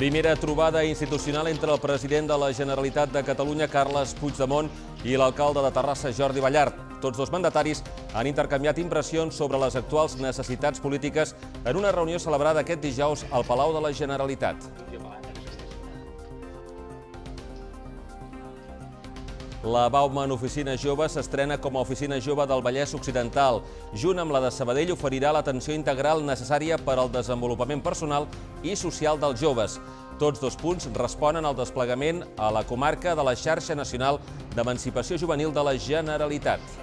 Primera trobada institucional entre el president de la Generalitat de Catalunya, Carles Puigdemont, i l'alcalde de Terrassa, Jordi Ballart. Tots dos mandataris han intercanviat impressions sobre les actuals necessitats polítiques en una reunió celebrada aquest dijous al Palau de la Generalitat. La Bauman Oficina Jove s'estrena com a Oficina Jove del Vallès Occidental. Junt amb la de Sabadell oferirà l'atenció integral necessària per al desenvolupament personal i social dels joves. Tots dos punts responen al desplegament a la comarca de la xarxa nacional d'emancipació juvenil de la Generalitat.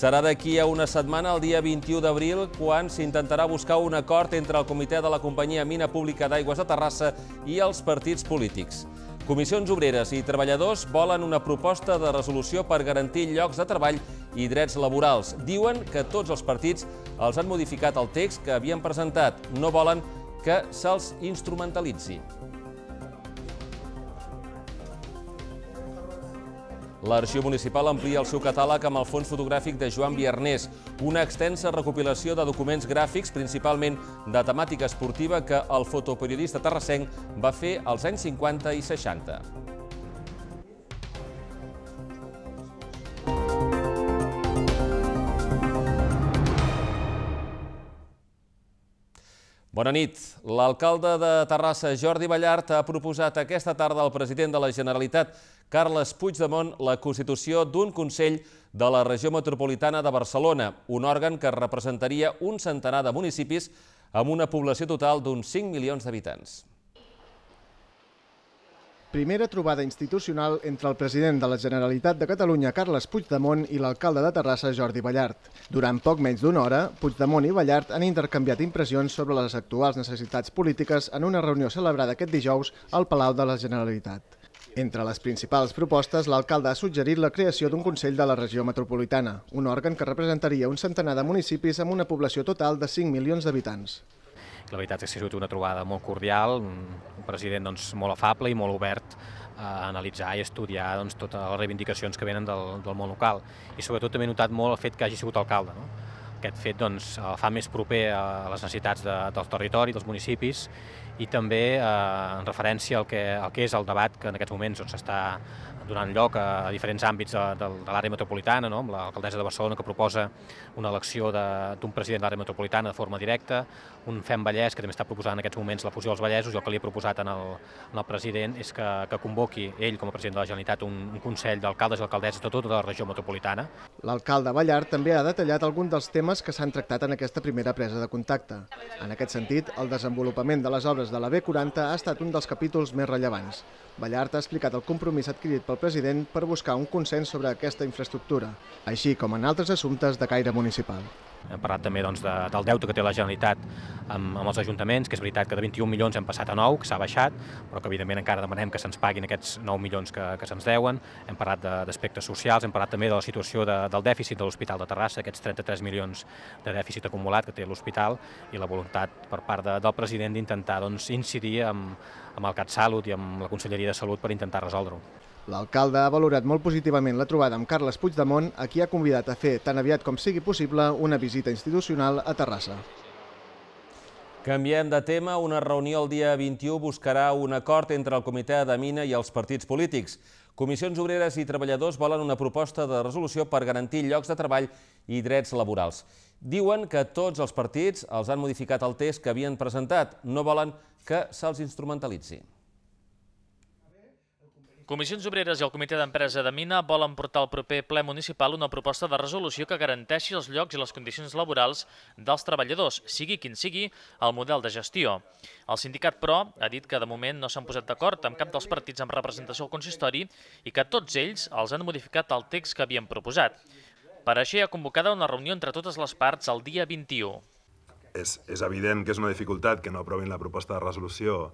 Serà d'aquí a una setmana, el dia 21 d'abril, quan s'intentarà buscar un acord entre el Comitè de la Companyia Mina Pública d'Aigües de Terrassa i els partits polítics. Comissions obreres i treballadors volen una proposta de resolució per garantir llocs de treball i drets laborals. Diuen que tots els partits els han modificat el text que havien presentat. No volen que se'ls instrumentalitzi. L'Arxiu Municipal amplia el seu catàleg amb el fons fotogràfic de Joan Viernés, una extensa recopilació de documents gràfics, principalment de temàtica esportiva, que el fotoperiodista terrassenc va fer als anys 50 i 60. Bona nit. L'alcalde de Terrassa, Jordi Ballart, ha proposat aquesta tarda al president de la Generalitat Carles Puigdemont la constitució d'un Consell de la Regió Metropolitana de Barcelona, un òrgan que representaria un centenar de municipis amb una població total d'uns 5 milions d'habitants. Primera trobada institucional entre el president de la Generalitat de Catalunya, Carles Puigdemont, i l'alcalde de Terrassa, Jordi Ballart. Durant poc menys d'una hora, Puigdemont i Ballart han intercanviat impressions sobre les actuals necessitats polítiques en una reunió celebrada aquest dijous al Palau de la Generalitat. Entre les principals propostes, l'alcalde ha suggerit la creació d'un Consell de la Regió Metropolitana, un òrgan que representaria un centenar de municipis amb una població total de 5 milions d'habitants. La veritat és que ha sigut una trobada molt cordial, un president doncs, molt afable i molt obert a analitzar i estudiar doncs, totes les reivindicacions que venen del, del món local. I sobretot també he notat molt el fet que hagi sigut alcalde. No? Aquest fet doncs, el fa més proper a les necessitats de, del territori, dels municipis, i també eh, en referència al que, al que és el debat que en aquests moments s'està doncs, donant lloc a, a diferents àmbits de, de, de l'àrea metropolitana, no? amb l'alcaldessa de Barcelona que proposa una elecció d'un president de l'àrea metropolitana de forma directa, un FEM Vallès que també està proposant en aquests moments la fusió dels Vallesos, i el que li he proposat en el, en el president és que, que convoqui ell com a president de la Generalitat un, un Consell d'Alcaldes i Alcaldesses de tota la regió metropolitana. L'alcalde Ballart també ha detallat algun dels temes que s'han tractat en aquesta primera presa de contacte. En aquest sentit, el desenvolupament de les obres de la B40 ha estat un dels capítols més rellevants. Ballart ha explicat el compromís adquirit pel president per buscar un consens sobre aquesta infraestructura, així com en altres assumptes de caire municipal. Hem parlat també doncs, de, del deute que té la Generalitat amb, amb els ajuntaments, que és veritat que de 21 milions hem passat a 9, que s'ha baixat, però que evidentment encara demanem que se'ns paguin aquests 9 milions que, que se'ns deuen. Hem parlat d'aspectes socials, hem parlat també de la situació de, del dèficit de l'Hospital de Terrassa, aquests 33 milions de dèficit acumulat que té l'hospital i la voluntat per part de, del president d'intentar doncs, incidir amb, amb el CatSalut i amb la Conselleria de Salut per intentar resoldre-ho. L'alcalde ha valorat molt positivament la trobada amb Carles Puigdemont, a qui ha convidat a fer, tan aviat com sigui possible, una visita institucional a Terrassa. Canviem de tema. Una reunió el dia 21 buscarà un acord entre el comitè de Mina i els partits polítics. Comissions Obreres i Treballadors volen una proposta de resolució per garantir llocs de treball i drets laborals. Diuen que tots els partits els han modificat el text que havien presentat. No volen que se'ls instrumentalitzi. Comissions Obreres i el Comitè d'Empresa de Mina volen portar al proper ple municipal una proposta de resolució que garanteixi els llocs i les condicions laborals dels treballadors, sigui quin sigui el model de gestió. El sindicat, però, ha dit que de moment no s'han posat d'acord amb cap dels partits amb representació al consistori i que tots ells els han modificat el text que havien proposat. Per això hi ha convocada una reunió entre totes les parts el dia 21. És, és evident que és una dificultat que no aprovin la proposta de resolució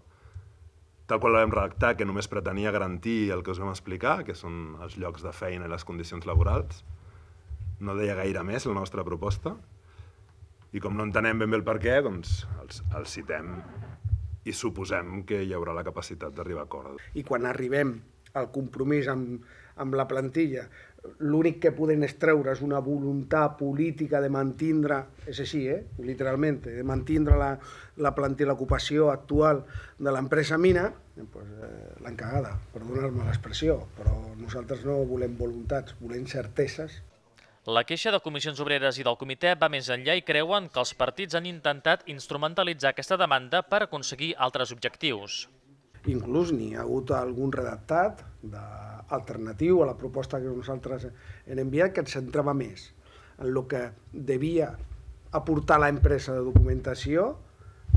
tal qual l'hem redactat, que només pretenia garantir el que us vam explicar, que són els llocs de feina i les condicions laborals. No deia gaire més la nostra proposta. I com no entenem ben bé el per què, doncs els, els citem i suposem que hi haurà la capacitat d'arribar a acord. I quan arribem al compromís amb, amb la plantilla l'únic que poden extreure és una voluntat política de mantindre, és així, eh? literalment, de mantindre la, la plantilla, ocupació actual de l'empresa mina, pues, doncs, eh, l'han cagada, perdonar-me l'expressió, però nosaltres no volem voluntats, volem certeses. La queixa de Comissions Obreres i del comitè va més enllà i creuen que els partits han intentat instrumentalitzar aquesta demanda per aconseguir altres objectius inclús n'hi ha hagut algun redactat alternatiu a la proposta que nosaltres hem enviat que et centrava més en el que devia aportar la empresa de documentació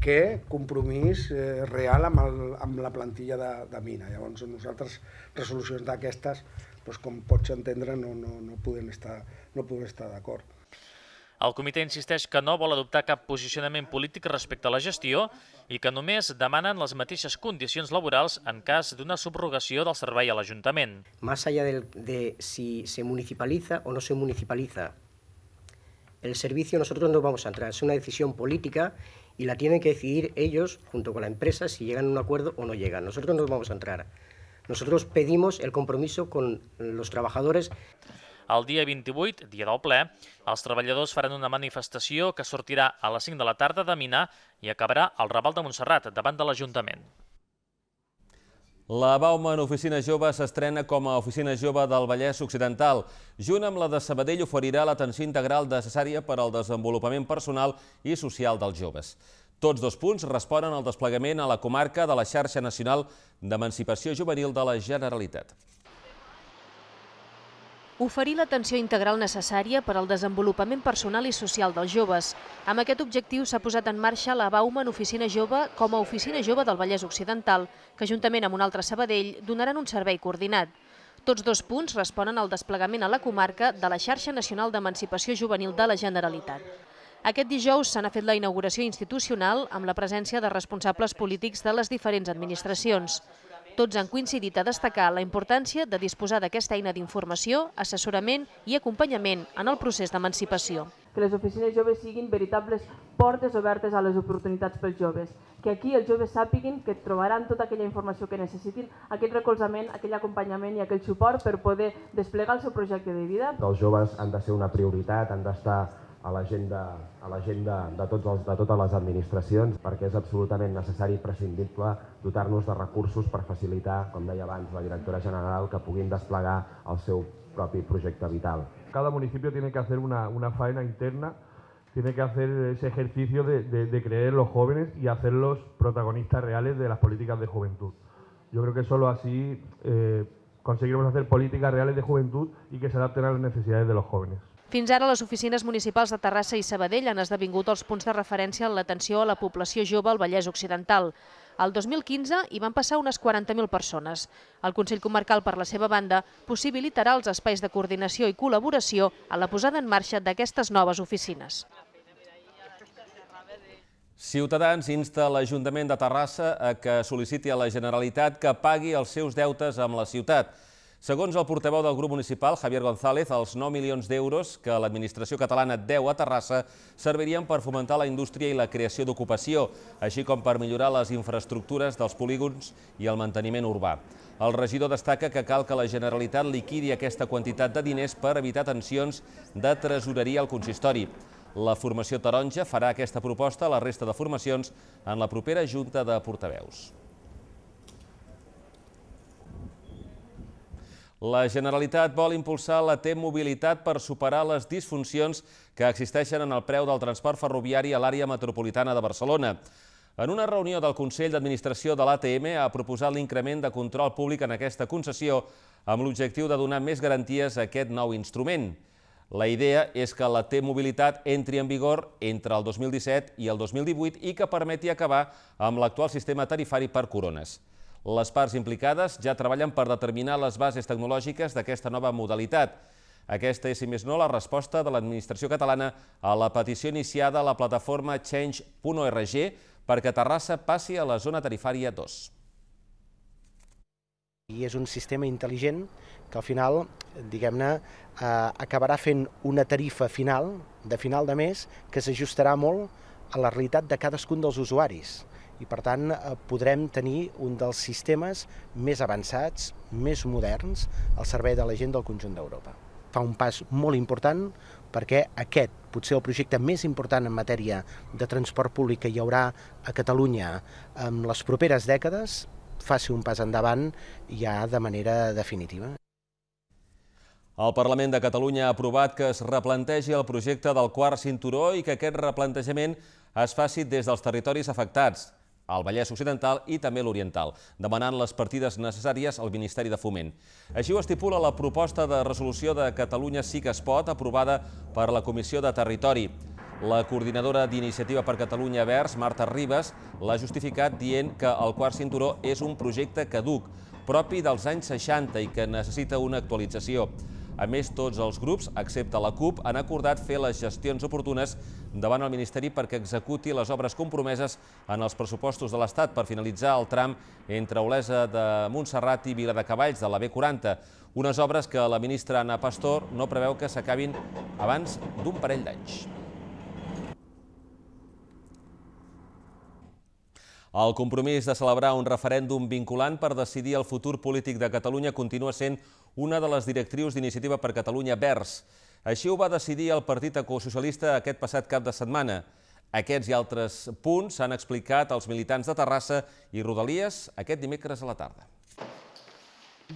que compromís eh, real amb, el, amb la plantilla de, de mina. Llavors nosaltres resolucions d'aquestes, doncs, com pots entendre, no, no, no podem estar, no podem estar d'acord. El comitè insisteix que no vol adoptar cap posicionament polític respecte a la gestió i que només demanen les mateixes condicions laborals en cas d'una subrogació del servei a l'Ajuntament. Más allá de, de si se municipaliza o no se municipaliza el servicio nosotros no vamos a entrar. Es una decisión política y la tienen que decidir ellos junto con la empresa si llegan a un acuerdo o no llegan. Nosotros no vamos a entrar. Nosotros pedimos el compromiso con los trabajadores. El dia 28, dia del ple, els treballadors faran una manifestació que sortirà a les 5 de la tarda de Minà i acabarà al Raval de Montserrat, davant de l'Ajuntament. La Bauman Oficina Jove s'estrena com a Oficina Jove del Vallès Occidental. Junt amb la de Sabadell oferirà l'atenció integral necessària per al desenvolupament personal i social dels joves. Tots dos punts responen al desplegament a la comarca de la xarxa nacional d'emancipació juvenil de la Generalitat oferir l'atenció integral necessària per al desenvolupament personal i social dels joves. Amb aquest objectiu s'ha posat en marxa la Bauman Oficina Jove com a Oficina Jove del Vallès Occidental, que juntament amb un altre Sabadell donaran un servei coordinat. Tots dos punts responen al desplegament a la comarca de la xarxa nacional d'emancipació juvenil de la Generalitat. Aquest dijous se n'ha fet la inauguració institucional amb la presència de responsables polítics de les diferents administracions. Tots han coincidit a destacar la importància de disposar d'aquesta eina d'informació, assessorament i acompanyament en el procés d'emancipació. Que les oficines joves siguin veritables portes obertes a les oportunitats pels joves. Que aquí els joves sàpiguin que trobaran tota aquella informació que necessitin, aquest recolzament, aquell acompanyament i aquell suport per poder desplegar el seu projecte de vida. Els joves han de ser una prioritat, han d'estar a la de, de todas las administraciones porque es absolutamente necesario y prescindible dotarnos de recursos para facilitar, cuando haya abans la directora general, que puguin desplegar el seu propio proyecto vital. Cada municipio tiene que hacer una, una faena interna, tiene que hacer ese ejercicio de, de, creer los jóvenes y hacerlos protagonistas reales de las políticas de juventud. Yo creo que solo así eh, conseguiremos hacer políticas reales de juventud y que se adapten a las necesidades de los jóvenes. Fins ara, les oficines municipals de Terrassa i Sabadell han esdevingut els punts de referència en l'atenció a la població jove al Vallès Occidental. El 2015 hi van passar unes 40.000 persones. El Consell Comarcal, per la seva banda, possibilitarà els espais de coordinació i col·laboració a la posada en marxa d'aquestes noves oficines. Ciutadans insta l'Ajuntament de Terrassa a que sol·liciti a la Generalitat que pagui els seus deutes amb la ciutat. Segons el portaveu del grup municipal, Javier González, els 9 milions d'euros que l'administració catalana deu a Terrassa servirien per fomentar la indústria i la creació d'ocupació, així com per millorar les infraestructures dels polígons i el manteniment urbà. El regidor destaca que cal que la Generalitat liquidi aquesta quantitat de diners per evitar tensions de tresoreria al consistori. La formació taronja farà aquesta proposta a la resta de formacions en la propera Junta de Portaveus. La Generalitat vol impulsar la T-mobilitat per superar les disfuncions que existeixen en el preu del transport ferroviari a l'àrea metropolitana de Barcelona. En una reunió del Consell d'Administració de l'ATM ha proposat l'increment de control públic en aquesta concessió amb l'objectiu de donar més garanties a aquest nou instrument. La idea és que la T-mobilitat entri en vigor entre el 2017 i el 2018 i que permeti acabar amb l'actual sistema tarifari per corones. Les parts implicades ja treballen per determinar les bases tecnològiques d'aquesta nova modalitat. Aquesta és, si més no, la resposta de l'administració catalana a la petició iniciada a la plataforma change.org perquè Terrassa passi a la zona tarifària 2. I és un sistema intel·ligent que al final, diguem-ne, eh, acabarà fent una tarifa final, de final de mes, que s'ajustarà molt a la realitat de cadascun dels usuaris i per tant eh, podrem tenir un dels sistemes més avançats, més moderns, al servei de la gent del conjunt d'Europa. Fa un pas molt important perquè aquest, potser el projecte més important en matèria de transport públic que hi haurà a Catalunya en les properes dècades, faci un pas endavant ja de manera definitiva. El Parlament de Catalunya ha aprovat que es replantegi el projecte del quart cinturó i que aquest replantejament es faci des dels territoris afectats al Vallès Occidental i també l'Oriental, demanant les partides necessàries al Ministeri de Foment. Així ho estipula la proposta de resolució de Catalunya sí que es pot, aprovada per la Comissió de Territori. La coordinadora d'Iniciativa per Catalunya Verds, Marta Ribes, l'ha justificat dient que el quart cinturó és un projecte caduc, propi dels anys 60 i que necessita una actualització. A més, tots els grups, excepte la CUP, han acordat fer les gestions oportunes davant el Ministeri perquè executi les obres compromeses en els pressupostos de l'Estat per finalitzar el tram entre Olesa de Montserrat i Viladecavalls de la B40, unes obres que la ministra Ana Pastor no preveu que s'acabin abans d'un parell d'anys. El compromís de celebrar un referèndum vinculant per decidir el futur polític de Catalunya continua sent una de les directrius d'Iniciativa per Catalunya Verds. Així ho va decidir el Partit Ecosocialista aquest passat cap de setmana. Aquests i altres punts s'han explicat als militants de Terrassa i Rodalies aquest dimecres a la tarda.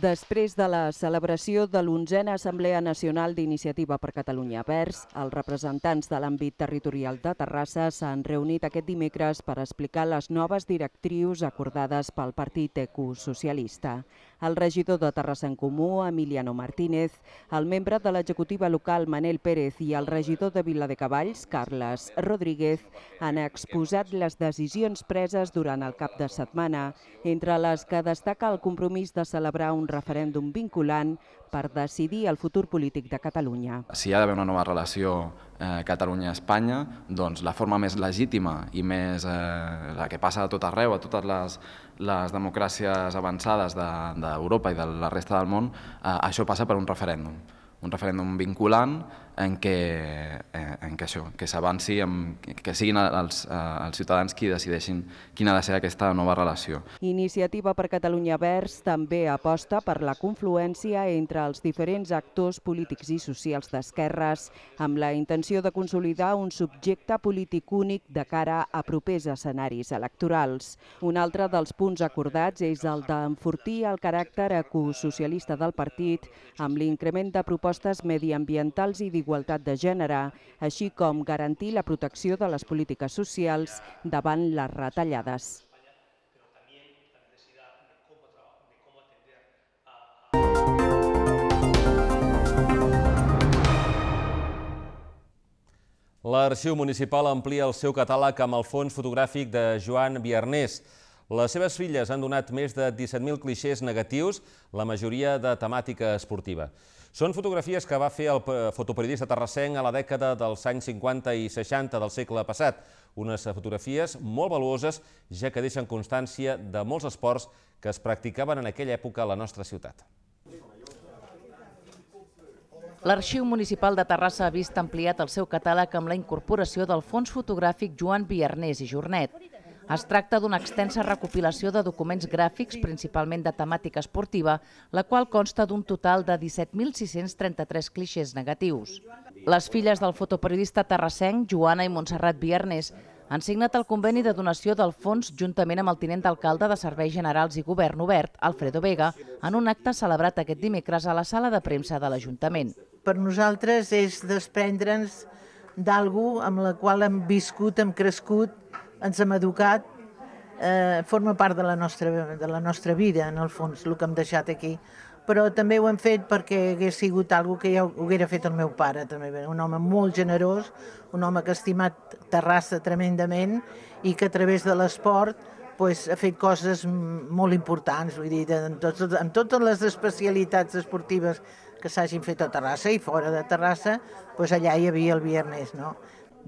Després de la celebració de l'onzena Assemblea Nacional d'Iniciativa per Catalunya Verds, els representants de l'àmbit territorial de Terrassa s'han reunit aquest dimecres per explicar les noves directrius acordades pel Partit Ecosocialista el regidor de Terrassa en Comú, Emiliano Martínez, el membre de l'executiva local, Manel Pérez, i el regidor de Vila de Cavalls, Carles Rodríguez, han exposat les decisions preses durant el cap de setmana, entre les que destaca el compromís de celebrar un referèndum vinculant per decidir el futur polític de Catalunya. Si hi ha d'haver una nova relació Eh, Catalunya-Espanya, doncs la forma més legítima i més eh, la que passa a tot arreu, a totes les, les democràcies avançades d'Europa de, i de la resta del món, eh, això passa per un referèndum. Un referèndum vinculant en què, eh, en què això, que s'avanci, que siguin els, eh, els ciutadans qui decideixin quina ha de ser aquesta nova relació. Iniciativa per Catalunya Verds també aposta per la confluència entre els diferents actors polítics i socials d'esquerres amb la intenció de consolidar un subjecte polític únic de cara a propers escenaris electorals. Un altre dels punts acordats és el d'enfortir el caràcter ecosocialista del partit amb l'increment de propostes mediambientals i diverses d'igualtat de gènere, així com garantir la protecció de les polítiques socials davant les retallades. L'Arxiu Municipal amplia el seu catàleg amb el fons fotogràfic de Joan Viernés. Les seves filles han donat més de 17.000 clixés negatius, la majoria de temàtica esportiva. Són fotografies que va fer el eh, fotoperiodista terrassenc a la dècada dels anys 50 i 60 del segle passat. Unes fotografies molt valuoses, ja que deixen constància de molts esports que es practicaven en aquella època a la nostra ciutat. L'Arxiu Municipal de Terrassa ha vist ampliat el seu catàleg amb la incorporació del fons fotogràfic Joan Viernés i Jornet. Es tracta d'una extensa recopilació de documents gràfics, principalment de temàtica esportiva, la qual consta d'un total de 17.633 clixés negatius. Les filles del fotoperiodista Terrasenc, Joana i Montserrat Viernes, han signat el conveni de donació del fons juntament amb el tinent d'alcalde de Serveis Generals i Govern Obert, Alfredo Vega, en un acte celebrat aquest dimecres a la sala de premsa de l'Ajuntament. Per nosaltres és desprendre'ns d'algú amb la qual hem viscut, hem crescut, ens hem educat, eh, forma part de la, nostra, de la nostra vida, en el fons, el que hem deixat aquí. Però també ho hem fet perquè hagués sigut algo que ja ho haguera fet el meu pare, també. Un home molt generós, un home que ha estimat Terrassa tremendament i que a través de l'esport pues, ha fet coses molt importants, vull dir, en, tot, en totes les especialitats esportives que s'hagin fet a Terrassa i fora de Terrassa, pues, allà hi havia el viernes, no?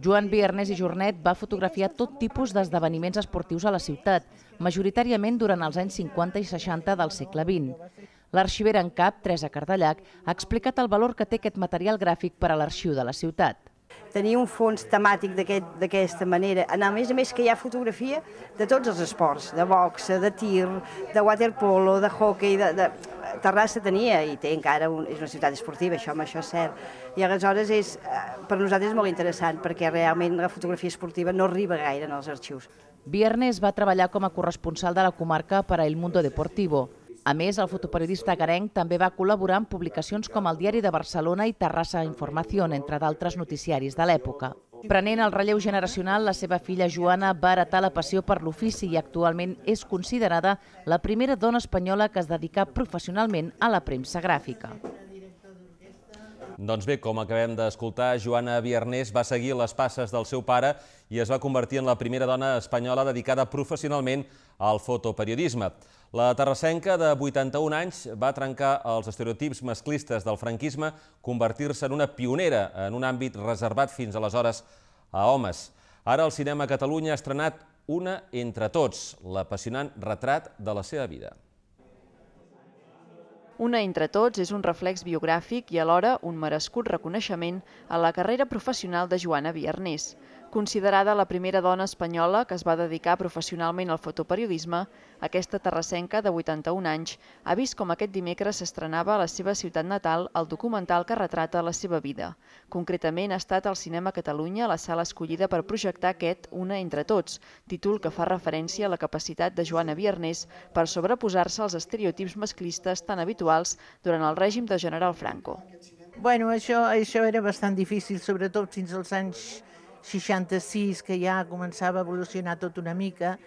Joan Viernes i Jornet va fotografiar tot tipus d'esdeveniments esportius a la ciutat, majoritàriament durant els anys 50 i 60 del segle XX. L'arxivera en cap, Teresa Cardellac, ha explicat el valor que té aquest material gràfic per a l'arxiu de la ciutat tenir un fons temàtic d'aquesta aquest, manera. A més a més que hi ha fotografia de tots els esports, de boxa, de tir, de waterpolo, de hockey, de, de... Terrassa tenia i té encara, un, és una ciutat esportiva, això, això és cert. I aleshores és, eh, per nosaltres és molt interessant perquè realment la fotografia esportiva no arriba gaire en els arxius. Viernes va treballar com a corresponsal de la comarca per a El Mundo Deportivo, a més, el fotoperiodista Garenc també va col·laborar en publicacions com el Diari de Barcelona i Terrassa Informació, entre d'altres noticiaris de l'època. Prenent el relleu generacional, la seva filla Joana va heretar la passió per l'ofici i actualment és considerada la primera dona espanyola que es dedica professionalment a la premsa gràfica. Doncs bé, com acabem d'escoltar, Joana Viernés va seguir les passes del seu pare i es va convertir en la primera dona espanyola dedicada professionalment al fotoperiodisme. La terrassenca de 81 anys va trencar els estereotips masclistes del franquisme, convertir-se en una pionera en un àmbit reservat fins aleshores a homes. Ara el cinema a Catalunya ha estrenat una entre tots, l'apassionant retrat de la seva vida. Una entre tots és un reflex biogràfic i alhora un merescut reconeixement a la carrera professional de Joana Viernés. Considerada la primera dona espanyola que es va dedicar professionalment al fotoperiodisme, aquesta terrassenca de 81 anys ha vist com aquest dimecres s'estrenava a la seva ciutat natal el documental que retrata la seva vida. Concretament ha estat al Cinema Catalunya la sala escollida per projectar aquest Una entre tots, títol que fa referència a la capacitat de Joana Viernes per sobreposar-se als estereotips masclistes tan habituals durant el règim de General Franco. Bueno, això, això era bastant difícil, sobretot fins als anys 66, que ja començava a evolucionar tot una mica,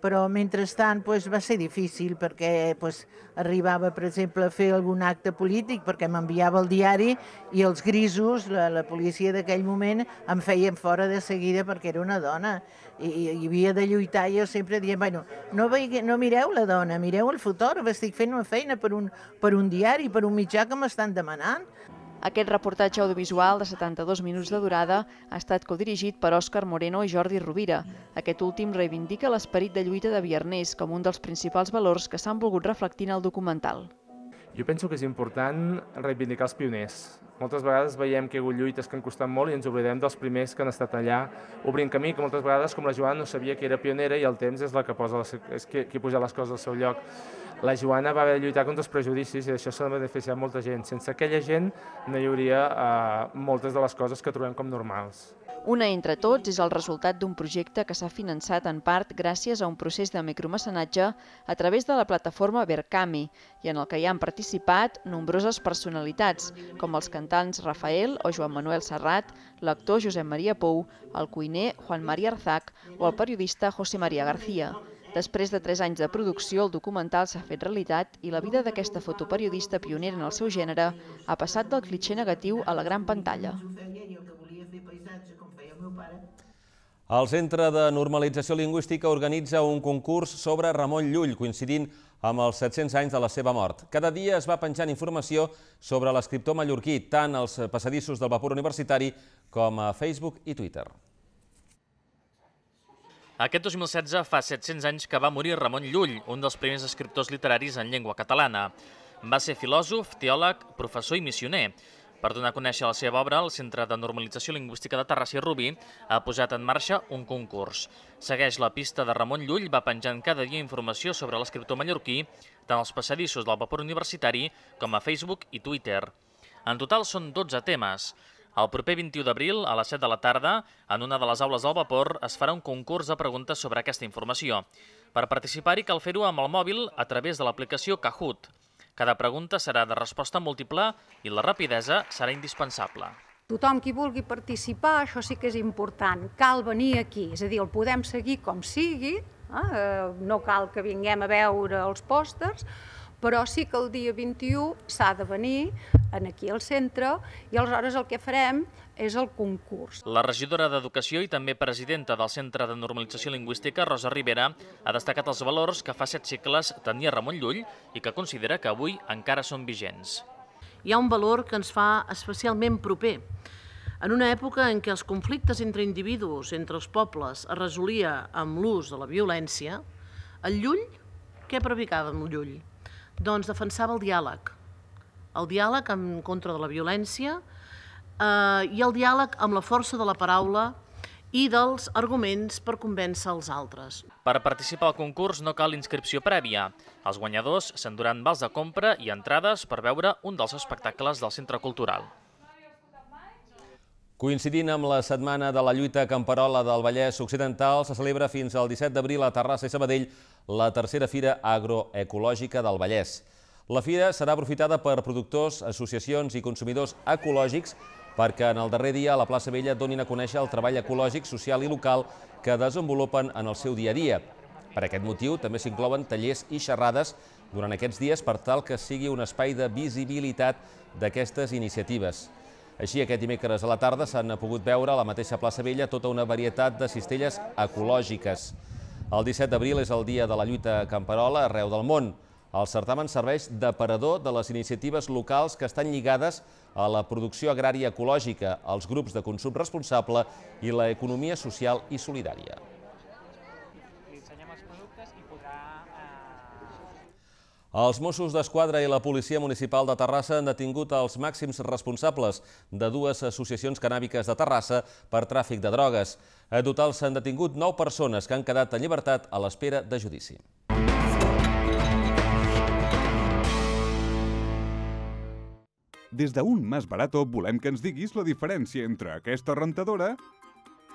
però mentrestant pues, va ser difícil perquè pues, arribava, per exemple, a fer algun acte polític perquè m'enviava el diari i els grisos, la, la policia d'aquell moment, em feien fora de seguida perquè era una dona i, i, havia de lluitar. Jo sempre dient, bueno, no, veig, no mireu la dona, mireu el fotògraf, estic fent una feina per un, per un diari, per un mitjà que m'estan demanant. Aquest reportatge audiovisual de 72 minuts de durada ha estat codirigit per Òscar Moreno i Jordi Rovira. Aquest últim reivindica l'esperit de lluita de Viernés com un dels principals valors que s'han volgut reflectir en el documental. Jo penso que és important reivindicar els pioners. Moltes vegades veiem que hi ha hagut lluites que han costat molt i ens oblidem dels primers que han estat allà obrint camí, que moltes vegades, com la Joana, no sabia que era pionera i el temps és la que posa, les, és qui, qui posa les coses al seu lloc la Joana va haver de lluitar contra els prejudicis i això s'ha de molta gent. Sense aquella gent no hi hauria eh, moltes de les coses que trobem com normals. Una entre tots és el resultat d'un projecte que s'ha finançat en part gràcies a un procés de micromecenatge a través de la plataforma Verkami i en el que hi han participat nombroses personalitats, com els cantants Rafael o Joan Manuel Serrat, l'actor Josep Maria Pou, el cuiner Juan Maria Arzac o el periodista José María García. Després de tres anys de producció, el documental s'ha fet realitat i la vida d'aquesta fotoperiodista pionera en el seu gènere ha passat del clitxer negatiu a la gran pantalla. El Centre de Normalització Lingüística organitza un concurs sobre Ramon Llull, coincidint amb els 700 anys de la seva mort. Cada dia es va penjant informació sobre l'escriptor mallorquí, tant als passadissos del vapor universitari com a Facebook i Twitter. Aquest 2016 fa 700 anys que va morir Ramon Llull, un dels primers escriptors literaris en llengua catalana. Va ser filòsof, teòleg, professor i missioner. Per donar a conèixer la seva obra, el Centre de Normalització Lingüística de Terrassa i Rubí ha posat en marxa un concurs. Segueix la pista de Ramon Llull, va penjant cada dia informació sobre l'escriptor mallorquí, tant als passadissos del vapor universitari com a Facebook i Twitter. En total són 12 temes. El proper 21 d'abril, a les 7 de la tarda, en una de les aules del vapor, es farà un concurs de preguntes sobre aquesta informació. Per participar-hi cal fer-ho amb el mòbil a través de l'aplicació Kahoot. Cada pregunta serà de resposta múltiple i la rapidesa serà indispensable. Tothom qui vulgui participar, això sí que és important, cal venir aquí, és a dir, el podem seguir com sigui, eh? no cal que vinguem a veure els pòsters, però sí que el dia 21 s'ha de venir en aquí al centre i aleshores el que farem és el concurs. La regidora d'Educació i també presidenta del Centre de Normalització Lingüística, Rosa Rivera, ha destacat els valors que fa set segles tenia Ramon Llull i que considera que avui encara són vigents. Hi ha un valor que ens fa especialment proper. En una època en què els conflictes entre individus, entre els pobles, es resolia amb l'ús de la violència, el Llull, què predicava amb el Llull? Doncs defensava el diàleg. El diàleg en contra de la violència eh, i el diàleg amb la força de la paraula i dels arguments per convèncer els altres. Per participar al concurs no cal inscripció prèvia. Els guanyadors s'enduran vals de compra i entrades per veure un dels espectacles del Centre Cultural. Coincidint amb la setmana de la lluita camperola del Vallès Occidental, se celebra fins al 17 d'abril a Terrassa i Sabadell la tercera fira agroecològica del Vallès. La fira serà aprofitada per productors, associacions i consumidors ecològics perquè en el darrer dia a la plaça Vella donin a conèixer el treball ecològic, social i local que desenvolupen en el seu dia a dia. Per aquest motiu també s'inclouen tallers i xerrades durant aquests dies per tal que sigui un espai de visibilitat d'aquestes iniciatives. Així, aquest dimecres a la tarda s'han pogut veure a la mateixa plaça Vella tota una varietat de cistelles ecològiques. El 17 d'abril és el dia de la lluita camperola arreu del món. El certamen serveix d'aparador de les iniciatives locals que estan lligades a la producció agrària ecològica, als grups de consum responsable i l'economia social i solidària. Els Mossos d'Esquadra i la Policia Municipal de Terrassa han detingut els màxims responsables de dues associacions canàbiques de Terrassa per tràfic de drogues. En total s'han detingut 9 persones que han quedat en llibertat a l'espera de judici. Des d'un Mas Barato volem que ens diguis la diferència entre aquesta rentadora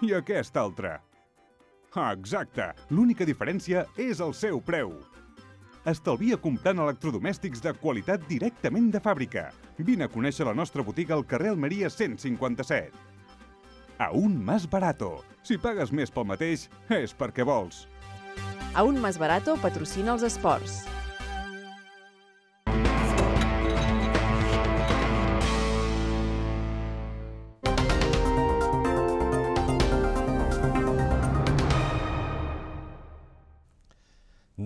i aquesta altra. Ah, exacte, l'única diferència és el seu preu estalvia comprant electrodomèstics de qualitat directament de fàbrica. Vine a conèixer la nostra botiga al carrer Almeria 157. Aún más barato. Si pagues més pel mateix, és perquè vols. Aún más barato patrocina els esports.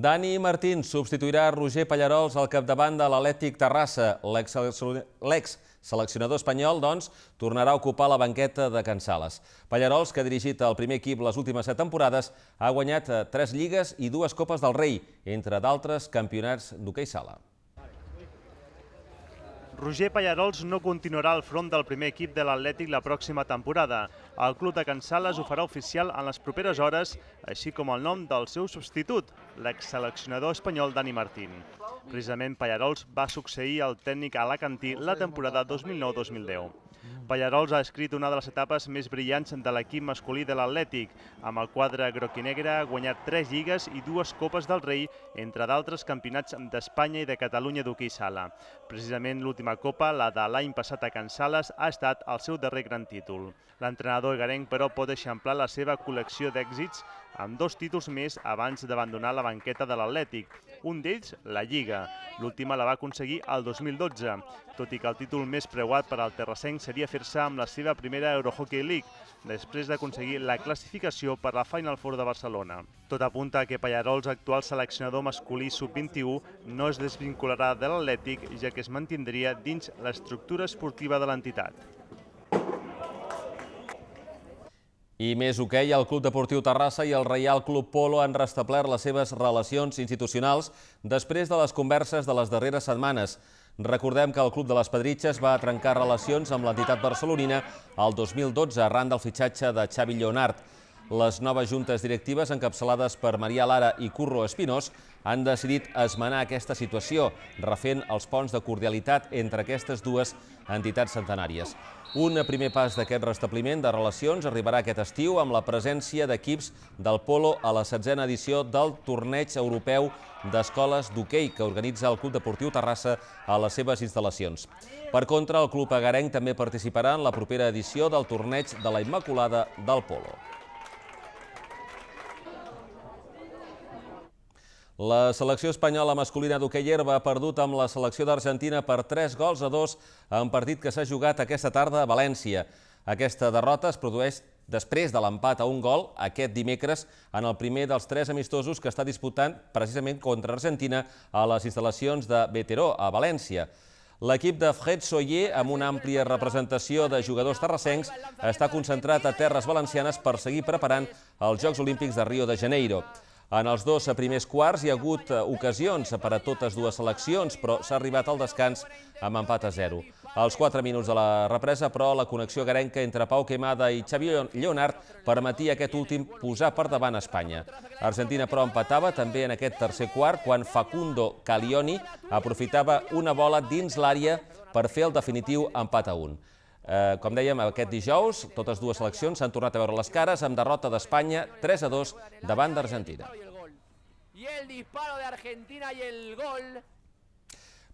Dani Martín substituirà Roger Pallarols al capdavant de l'Atlètic Terrassa. L'ex-seleccionador espanyol, doncs, tornarà a ocupar la banqueta de Can Sales. Pallarols, que ha dirigit el primer equip les últimes set temporades, ha guanyat eh, tres lligues i dues Copes del Rei, entre d'altres campionats d'hoquei sala. Roger Pallarols no continuarà al front del primer equip de l'Atlètic la pròxima temporada. El club de Can Sales ho farà oficial en les properes hores, així com el nom del seu substitut, l'exseleccionador espanyol Dani Martín. Precisament Pallarols va succeir el tècnic a la temporada 2009-2010. Pallarols ha escrit una de les etapes més brillants de l'equip masculí de l'Atlètic. Amb el quadre groquinegre ha guanyat tres lligues i dues Copes del Rei, entre d'altres campionats d'Espanya i de Catalunya d'hoquei sala. Precisament l'última Copa, la de l'any passat a Can Sales, ha estat el seu darrer gran títol. L'entrenador l'entrenador garenc, però pot eixamplar la seva col·lecció d'èxits amb dos títols més abans d'abandonar la banqueta de l'Atlètic. Un d'ells, la Lliga. L'última la va aconseguir el 2012, tot i que el títol més preuat per al Terrassenc seria fer-se amb la seva primera Eurohockey League, després d'aconseguir la classificació per la Final Four de Barcelona. Tot apunta que Pallarols, actual seleccionador masculí sub-21, no es desvincularà de l'Atlètic, ja que es mantindria dins l'estructura esportiva de l'entitat. I més hoquei, el Club Deportiu Terrassa i el Reial Club Polo han restablert les seves relacions institucionals després de les converses de les darreres setmanes. Recordem que el Club de les Pedritxes va trencar relacions amb l'entitat barcelonina el 2012 arran del fitxatge de Xavi Leonard. Les noves juntes directives, encapçalades per Maria Lara i Curro Espinós, han decidit esmenar aquesta situació, refent els ponts de cordialitat entre aquestes dues entitats centenàries. Un primer pas d'aquest restabliment de relacions arribarà aquest estiu amb la presència d'equips del Polo a la setzena edició del Torneig Europeu d'Escoles d'Hockey que organitza el Club Deportiu Terrassa a les seves instal·lacions. Per contra, el Club Agarenc també participarà en la propera edició del Torneig de la Immaculada del Polo. La selecció espanyola masculina d'hoquei herba ha perdut amb la selecció d'Argentina per 3 gols a 2 en partit que s'ha jugat aquesta tarda a València. Aquesta derrota es produeix després de l'empat a un gol aquest dimecres en el primer dels tres amistosos que està disputant precisament contra Argentina a les instal·lacions de Beteró, a València. L'equip de Fred Soyer, amb una àmplia representació de jugadors terrassencs, està concentrat a terres valencianes per seguir preparant els Jocs Olímpics de Rio de Janeiro. En els dos primers quarts hi ha hagut eh, ocasions per a totes dues seleccions, però s'ha arribat al descans amb empat a 0. Als 4 minuts de la represa, però, la connexió garenca entre Pau Quemada i Xavi Leonard permetia aquest últim posar per davant Espanya. Argentina, però, empatava també en aquest tercer quart, quan Facundo Calioni aprofitava una bola dins l'àrea per fer el definitiu empat a 1. Eh, com dèiem, aquest dijous, totes dues seleccions s'han tornat a veure les cares amb derrota d'Espanya 3 a 2 davant d'Argentina. I el disparo d'Argentina i el gol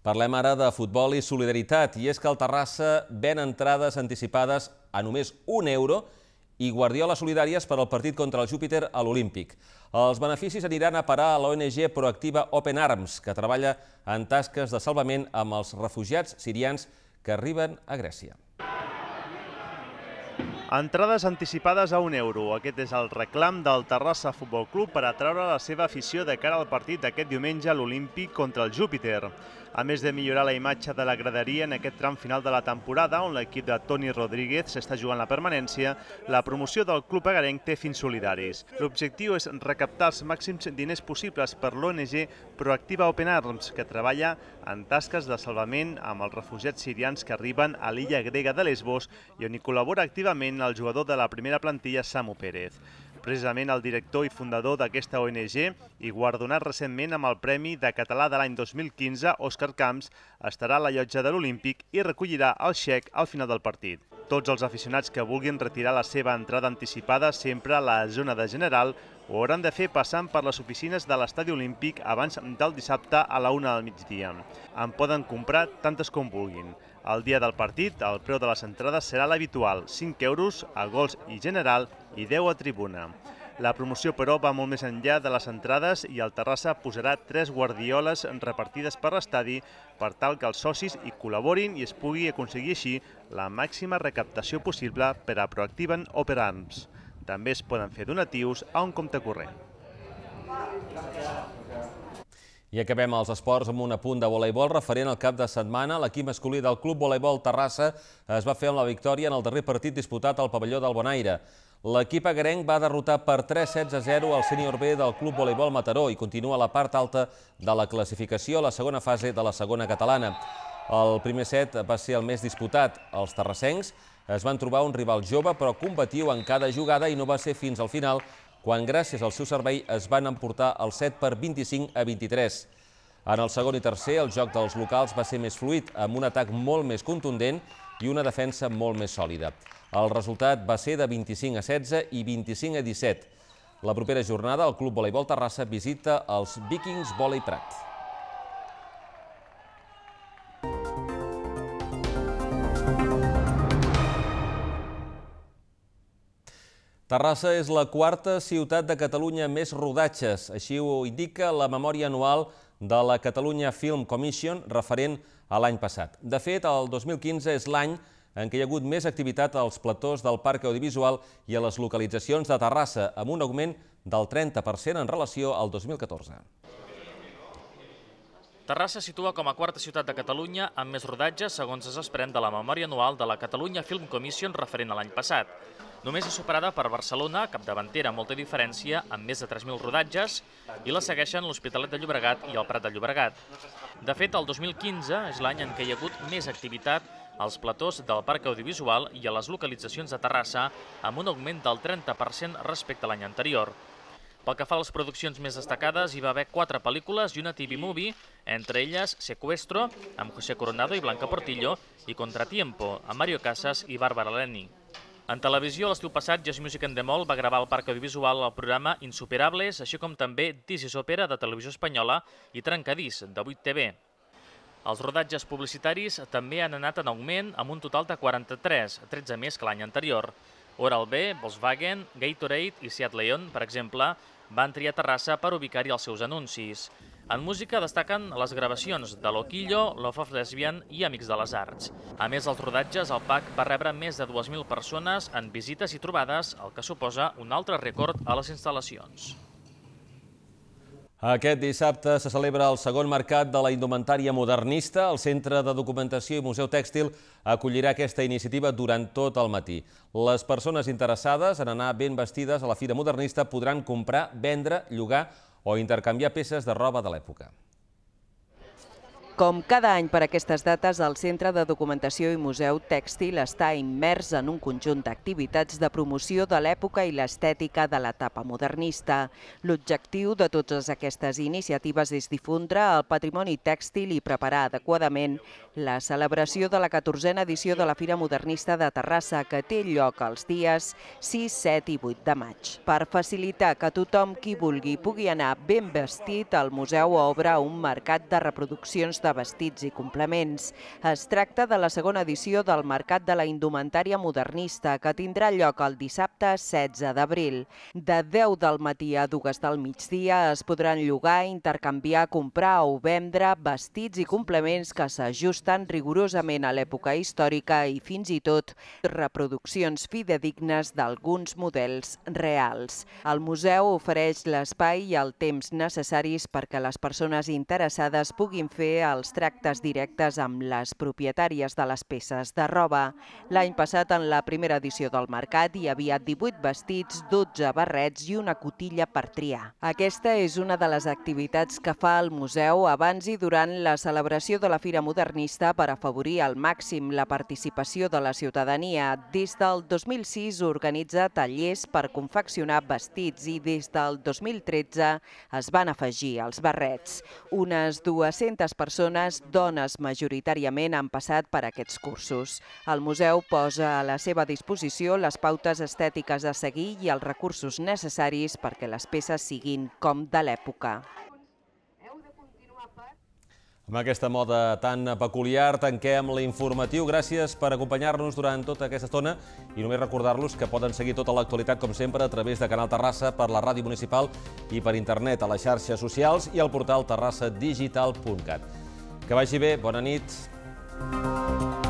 Parlem ara de futbol i solidaritat, i és que el Terrassa ven entrades anticipades a només un euro i guardioles solidàries per al partit contra el Júpiter a l'Olímpic. Els beneficis aniran a parar a l'ONG proactiva Open Arms, que treballa en tasques de salvament amb els refugiats sirians que arriben a Grècia. Entrades anticipades a un euro. Aquest és el reclam del Terrassa Futbol Club per atraure la seva afició de cara al partit d'aquest diumenge a l'Olímpic contra el Júpiter a més de millorar la imatge de la graderia en aquest tram final de la temporada, on l'equip de Toni Rodríguez s'està jugant la permanència, la promoció del club agarenc té fins solidaris. L'objectiu és recaptar els màxims diners possibles per l'ONG Proactiva Open Arms, que treballa en tasques de salvament amb els refugiats sirians que arriben a l'illa grega de Lesbos i on hi col·labora activament el jugador de la primera plantilla, Samu Pérez precisament el director i fundador d'aquesta ONG i guardonat recentment amb el Premi de Català de l'any 2015, Òscar Camps, estarà a la llotja de l'Olímpic i recollirà el xec al final del partit. Tots els aficionats que vulguin retirar la seva entrada anticipada sempre a la zona de general ho hauran de fer passant per les oficines de l'Estadi Olímpic abans del dissabte a la una del migdia. En poden comprar tantes com vulguin. El dia del partit, el preu de les entrades serà l'habitual, 5 euros a gols i general i 10 a tribuna. La promoció, però, va molt més enllà de les entrades i el Terrassa posarà tres guardioles repartides per l'estadi per tal que els socis hi col·laborin i es pugui aconseguir així la màxima recaptació possible per a Proactiven o També es poden fer donatius a un compte corrent. I acabem els esports amb un apunt de voleibol referent al cap de setmana. L'equip masculí del Club Voleibol Terrassa es va fer amb la victòria en el darrer partit disputat al pavelló del Bonaire. L'equip agrenc va derrotar per 3 16 0 al sènior B del Club Voleibol Mataró i continua a la part alta de la classificació a la segona fase de la segona catalana. El primer set va ser el més disputat. Els terrassencs es van trobar un rival jove però combatiu en cada jugada i no va ser fins al final quan gràcies al seu servei es van emportar el 7 per 25 a 23. En el segon i tercer, el joc dels locals va ser més fluid, amb un atac molt més contundent i una defensa molt més sòlida. El resultat va ser de 25 a 16 i 25 a 17. La propera jornada, el Club Voleibol Terrassa visita els Vikings Volei Prat. Terrassa és la quarta ciutat de Catalunya més rodatges. Així ho indica la memòria anual de la Catalunya Film Commission referent a l'any passat. De fet, el 2015 és l'any en què hi ha hagut més activitat als platós del Parc Audiovisual i a les localitzacions de Terrassa, amb un augment del 30% en relació al 2014. Terrassa situa com a quarta ciutat de Catalunya amb més rodatge segons es esperen de la memòria anual de la Catalunya Film Commission referent a l'any passat. Només és superada per Barcelona, capdavantera amb molta diferència, amb més de 3.000 rodatges, i la segueixen l'Hospitalet de Llobregat i el Prat de Llobregat. De fet, el 2015 és l'any en què hi ha hagut més activitat als platós del Parc Audiovisual i a les localitzacions de Terrassa, amb un augment del 30% respecte a l'any anterior. Pel que fa a les produccions més destacades, hi va haver quatre pel·lícules i una TV movie, entre elles Secuestro, amb José Coronado i Blanca Portillo, i Contratiempo, amb Mario Casas i Bárbara Lenny. En televisió, l'estiu passat, Jazz Music and the Mall va gravar al Parc Audiovisual el programa Insuperables, així com també This is Opera, de Televisió Espanyola, i Trencadís, de 8 TV. Els rodatges publicitaris també han anat en augment, amb un total de 43, 13 més que l'any anterior, Oral-B, Volkswagen, Gatorade i Seat Leon, per exemple, van triar Terrassa per ubicar-hi els seus anuncis. En música destaquen les gravacions de Loquillo, Love of Lesbian i Amics de les Arts. A més, dels rodatges, el PAC va rebre més de 2.000 persones en visites i trobades, el que suposa un altre rècord a les instal·lacions. Aquest dissabte se celebra el segon mercat de la indumentària modernista. El Centre de Documentació i Museu Tèxtil acollirà aquesta iniciativa durant tot el matí. Les persones interessades en anar ben vestides a la Fira Modernista podran comprar, vendre, llogar o intercanviar peces de roba de l'època. Com cada any per aquestes dates, el Centre de Documentació i Museu Tèxtil està immers en un conjunt d'activitats de promoció de l'època i l'estètica de l'etapa modernista. L'objectiu de totes aquestes iniciatives és difondre el patrimoni tèxtil i preparar adequadament la celebració de la 14a edició de la Fira Modernista de Terrassa, que té lloc els dies 6, 7 i 8 de maig. Per facilitar que tothom qui vulgui pugui anar ben vestit, el museu obre un mercat de reproduccions de de vestits i complements. Es tracta de la segona edició del Mercat de la Indumentària Modernista, que tindrà lloc el dissabte 16 d'abril. De 10 del matí a 2 del migdia es podran llogar, intercanviar, comprar o vendre vestits i complements que s'ajusten rigorosament a l'època històrica i fins i tot reproduccions fidedignes d'alguns models reals. El museu ofereix l'espai i el temps necessaris perquè les persones interessades puguin fer els tractes directes amb les propietàries de les peces de roba. L'any passat, en la primera edició del mercat, hi havia 18 vestits, 12 barrets i una cotilla per triar. Aquesta és una de les activitats que fa el museu abans i durant la celebració de la Fira Modernista per afavorir al màxim la participació de la ciutadania. Des del 2006 organitza tallers per confeccionar vestits i des del 2013 es van afegir els barrets. Unes 200 persones persones, dones majoritàriament, han passat per aquests cursos. El museu posa a la seva disposició les pautes estètiques a seguir i els recursos necessaris perquè les peces siguin com de l'època. Amb aquesta moda tan peculiar tanquem l'informatiu. Gràcies per acompanyar-nos durant tota aquesta estona i només recordar-los que poden seguir tota l'actualitat, com sempre, a través de Canal Terrassa, per la ràdio municipal i per internet, a les xarxes socials i al portal terrassadigital.cat. Que vagi bé, bona nit.